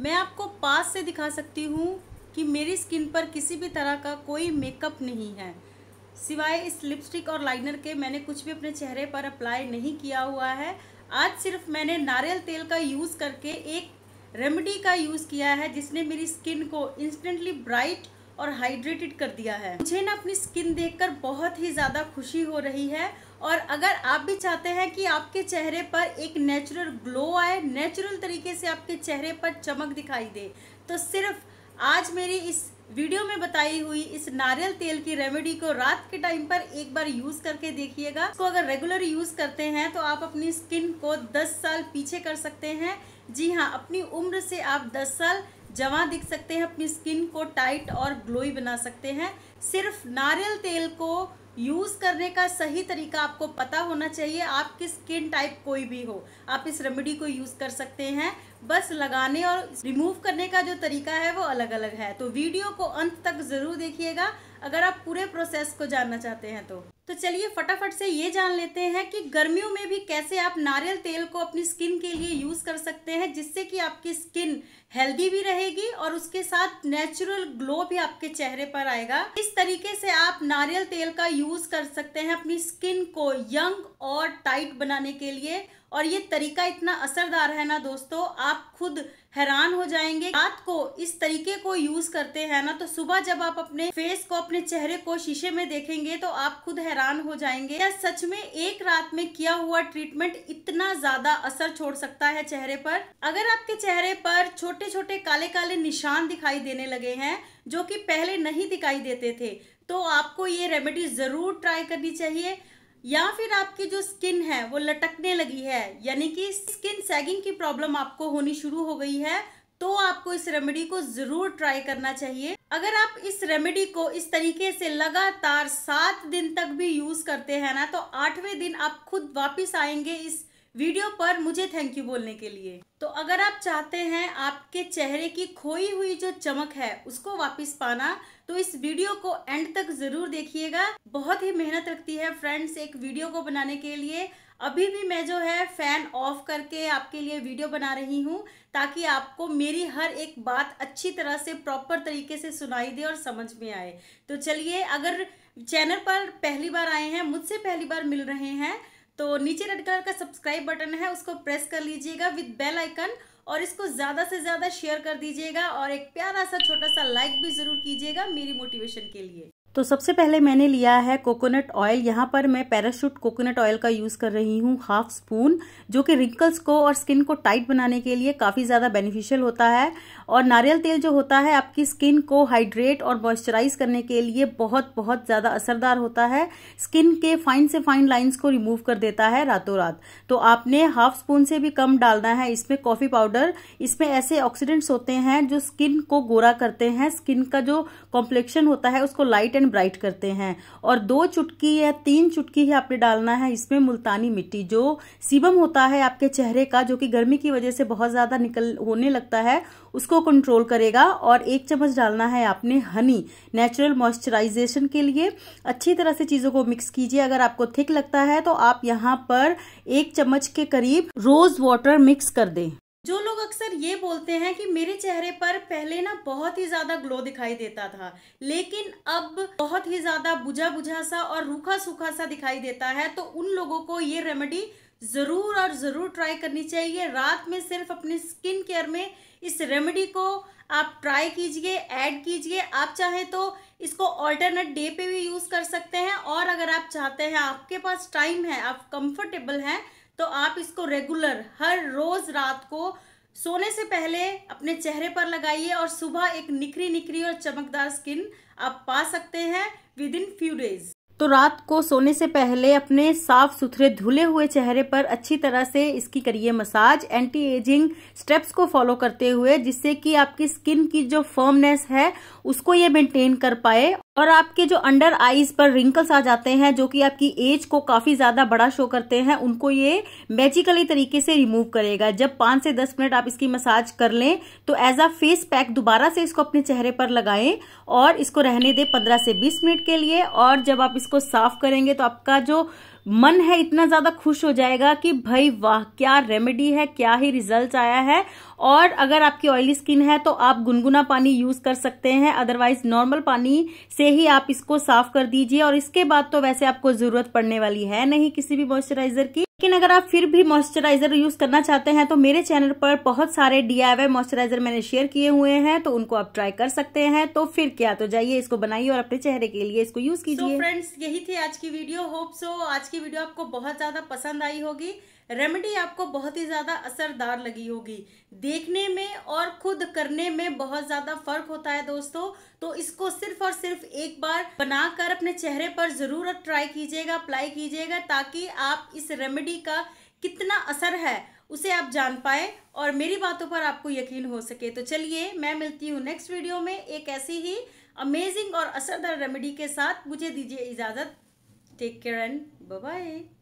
मैं आपको पास से दिखा सकती हूँ कि मेरी स्किन पर किसी भी तरह का कोई मेकअप नहीं है सिवाय इस लिपस्टिक और लाइनर के मैंने कुछ भी अपने चेहरे पर अप्लाई नहीं किया हुआ है आज सिर्फ मैंने नारियल तेल का यूज़ करके एक रेमेडी का यूज़ किया है जिसने मेरी स्किन को इंस्टेंटली ब्राइट और हाइड्रेटेड कर दिया है मुझे ना अपनी स्किन देखकर बहुत ही ज़्यादा खुशी हो रही है और अगर आप भी चाहते हैं कि आपके चेहरे पर एक नेचुरल ग्लो आए नेचुरल तरीके से आपके चेहरे पर चमक दिखाई दे तो सिर्फ आज मेरी इस वीडियो में बताई हुई इस नारियल तेल की रेमेडी को रात के टाइम पर एक बार यूज करके देखिएगा इसको अगर रेगुलर यूज करते हैं तो आप अपनी स्किन को 10 साल पीछे कर सकते हैं जी हाँ अपनी उम्र से आप 10 साल जवा दिख सकते हैं अपनी स्किन को टाइट और ग्लोई बना सकते हैं सिर्फ नारियल तेल को यूज़ करने का सही तरीका आपको पता होना चाहिए आपकी स्किन टाइप कोई भी हो आप इस रेमेडी को यूज़ कर सकते हैं बस लगाने और रिमूव करने का जो तरीका है वो अलग अलग है तो वीडियो को अंत तक ज़रूर देखिएगा अगर आप पूरे प्रोसेस को जानना चाहते हैं तो तो चलिए फटाफट से ये जान लेते हैं कि गर्मियों में भी कैसे आप नारियल तेल को अपनी स्किन के लिए यूज़ कर सकते हैं जिससे कि आपकी स्किन हेल्दी भी रहेगी और उसके साथ नेचुरल ग्लो भी आपके चेहरे पर आएगा इस तरीके से आप नारियल तेल का यूज यूज़ कर सकते हैं अपनी स्किन को यंग और टाइट बनाने के लिए और ये तरीका इतना असरदार है ना दोस्तों आप खुद हैरान हो जाएंगे रात को इस तरीके को यूज करते हैं ना तो सुबह जब आप अपने फेस को अपने चेहरे को शीशे में देखेंगे तो आप खुद हैरान हो जाएंगे या सच में एक रात में किया हुआ ट्रीटमेंट इतना ज्यादा असर छोड़ सकता है चेहरे पर अगर आपके चेहरे पर छोटे छोटे काले काले निशान दिखाई देने लगे हैं जो कि पहले नहीं दिखाई देते थे तो आपको ये रेमेडी ज़रूर ट्राई करनी चाहिए या फिर आपकी जो स्किन है वो लटकने लगी है यानी कि स्किन सैगिंग की प्रॉब्लम आपको होनी शुरू हो गई है तो आपको इस रेमेडी को जरूर ट्राई करना चाहिए अगर आप इस रेमेडी को इस तरीके से लगातार सात दिन तक भी यूज करते हैं ना तो आठवें दिन आप खुद वापस आएंगे इस वीडियो पर मुझे थैंक यू बोलने के लिए तो अगर आप चाहते हैं आपके चेहरे की खोई हुई जो चमक है उसको वापस पाना तो इस वीडियो को एंड तक जरूर देखिएगा बहुत ही मेहनत रखती है फ्रेंड्स एक वीडियो को बनाने के लिए अभी भी मैं जो है फैन ऑफ करके आपके लिए वीडियो बना रही हूँ ताकि आपको मेरी हर एक बात अच्छी तरह से प्रॉपर तरीके से सुनाई दे और समझ में आए तो चलिए अगर चैनल पर पहली बार आए हैं मुझसे पहली बार मिल रहे हैं तो नीचे रेड कलर का सब्सक्राइब बटन है उसको प्रेस कर लीजिएगा विद बेल आइकन और इसको ज़्यादा से ज़्यादा शेयर कर दीजिएगा और एक प्यारा सा छोटा सा लाइक भी ज़रूर कीजिएगा मेरी मोटिवेशन के लिए तो सबसे पहले मैंने लिया है कोकोनट ऑयल यहाँ पर मैं पैराशूट कोकोनट ऑयल का यूज़ कर रही हूँ हाफ स्पून जो कि रिंकल्स को और स्किन को टाइट बनाने के लिए काफ़ी ज़्यादा बेनिफिशियल होता है और नारियल तेल जो होता है आपकी स्किन को हाइड्रेट और मॉइस्चराइज करने के लिए बहुत बहुत ज़्यादा असरदार होता है स्किन के फाइन से फाइन लाइन्स को रिमूव कर देता है रातों रात तो आपने हाफ स्पून से भी कम डालना है इसमें कॉफ़ी पाउडर इसमें ऐसे ऑक्सीडेंट्स होते हैं जो स्किन को गोरा करते हैं स्किन का जो कॉम्प्लेक्शन होता है उसको लाइट एंड ब्राइट करते हैं और दो चुटकी या तीन चुटकी ही आपने डालना है इसमें मुल्तानी मिट्टी जो सीबम होता है आपके चेहरे का जो कि गर्मी की वजह से बहुत ज़्यादा निकल होने लगता है उसको कंट्रोल करेगा और एक चम्मच डालना है आपने हनी नेचुरल मॉइस्चराइजेशन के लिए अच्छी तरह से चीज़ों को मिक्स कीजिए अगर आपको थिक लगता है तो आप यहाँ पर एक चम्मच के करीब रोज वाटर मिक्स कर दें जो लोग अक्सर ये बोलते हैं कि मेरे चेहरे पर पहले ना बहुत ही ज़्यादा ग्लो दिखाई देता था लेकिन अब बहुत ही ज़्यादा बुझा बुझा सा और रूखा सूखा सा दिखाई देता है तो उन लोगों को ये रेमेडी ज़रूर और ज़रूर ट्राई करनी चाहिए रात में सिर्फ अपने स्किन केयर में इस रेमेडी को आप ट्राई कीजिए ऐड कीजिए आप चाहें तो इसको ऑल्टरनेट डे पे भी यूज़ कर सकते हैं और अगर आप चाहते हैं आपके पास टाइम है आप कंफर्टेबल हैं तो आप इसको रेगुलर हर रोज़ रात को सोने से पहले अपने चेहरे पर लगाइए और सुबह एक निखरी निखरी और चमकदार स्किन आप पा सकते हैं विद इन फ्यू डेज तो रात को सोने से पहले अपने साफ सुथरे धुले हुए चेहरे पर अच्छी तरह से इसकी करिए मसाज एंटी एजिंग स्टेप्स को फॉलो करते हुए जिससे कि आपकी स्किन की जो फर्मनेस है उसको ये मेंटेन कर पाए और आपके जो अंडर आईज पर रिंकल्स आ जाते हैं जो कि आपकी एज को काफी ज्यादा बड़ा शो करते हैं उनको ये मैजिकली तरीके से रिमूव करेगा जब पांच से दस मिनट आप इसकी मसाज कर लें तो एज अ फेस पैक दोबारा से इसको अपने चेहरे पर लगाएं और इसको रहने दें पंद्रह से बीस मिनट के लिए और जब आप इसको साफ करेंगे तो आपका जो मन है इतना ज्यादा खुश हो जाएगा कि भाई वाह क्या रेमेडी है क्या ही रिजल्ट आया है और अगर आपकी ऑयली स्किन है तो आप गुनगुना पानी यूज कर सकते हैं अदरवाइज नॉर्मल पानी से ही आप इसको साफ कर दीजिए और इसके बाद तो वैसे आपको जरूरत पड़ने वाली है नहीं किसी भी मॉइस्चराइजर की लेकिन अगर आप फिर भी मॉइस्चराइजर यूज करना चाहते हैं तो मेरे चैनल पर बहुत सारे डीआईवाई मॉइस्चराइजर मैंने शेयर किए हुए हैं तो उनको आप ट्राई कर सकते हैं तो फिर क्या तो जाइए इसको बनाइए और अपने चेहरे के लिए इसको यूज कीजिए so फ्रेंड्स यही थी आज की वीडियो होप सो आज की वीडियो आपको बहुत ज्यादा पसंद आई होगी रेमेडी आपको बहुत ही ज़्यादा असरदार लगी होगी देखने में और खुद करने में बहुत ज़्यादा फर्क होता है दोस्तों तो इसको सिर्फ और सिर्फ एक बार बनाकर अपने चेहरे पर ज़रूर ट्राई कीजिएगा अप्लाई कीजिएगा ताकि आप इस रेमेडी का कितना असर है उसे आप जान पाए और मेरी बातों पर आपको यकीन हो सके तो चलिए मैं मिलती हूँ नेक्स्ट वीडियो में एक ऐसी ही अमेजिंग और असरदार रेमेडी के साथ मुझे दीजिए इजाज़त टेक केयर एंड बाय